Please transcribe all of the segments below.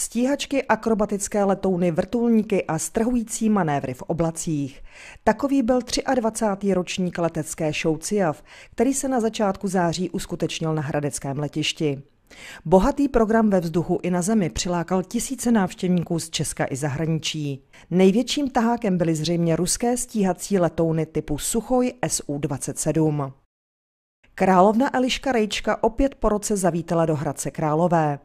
Stíhačky, akrobatické letouny, vrtulníky a strhující manévry v oblacích. Takový byl 23. ročník letecké show CIAV, který se na začátku září uskutečnil na Hradeckém letišti. Bohatý program ve vzduchu i na zemi přilákal tisíce návštěvníků z Česka i zahraničí. Největším tahákem byly zřejmě ruské stíhací letouny typu Suchoj Su-27. Královna Eliška Rejčka opět po roce zavítala do Hradce Králové.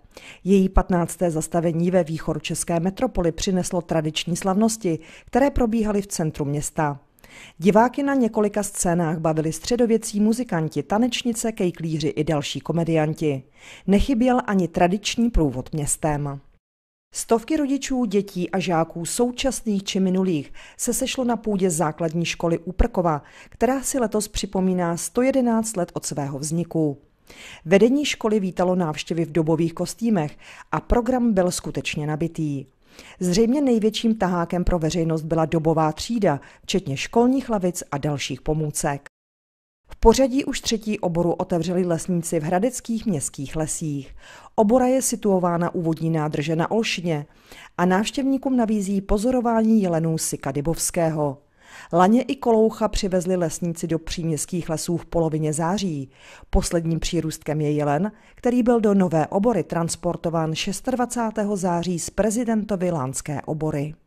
Její 15. zastavení ve východ České metropoli přineslo tradiční slavnosti, které probíhaly v centru města. Diváky na několika scénách bavili středověcí muzikanti, tanečnice, kejklíři i další komedianti. Nechyběl ani tradiční průvod městem. Stovky rodičů, dětí a žáků současných či minulých se sešlo na půdě základní školy Uprkova, která si letos připomíná 111 let od svého vzniku. Vedení školy vítalo návštěvy v dobových kostýmech a program byl skutečně nabitý. Zřejmě největším tahákem pro veřejnost byla dobová třída, včetně školních lavic a dalších pomůcek. V pořadí už třetí oboru otevřeli lesníci v hradeckých městských lesích. Obora je situována u vodní nádrže na Olšině a návštěvníkům nabízí pozorování jelenů Sika Dybovského. Laně i koloucha přivezli lesníci do příměstských lesů v polovině září. Posledním přírůstkem je jelen, který byl do nové obory transportován 26. září z prezidentovy Lánské obory.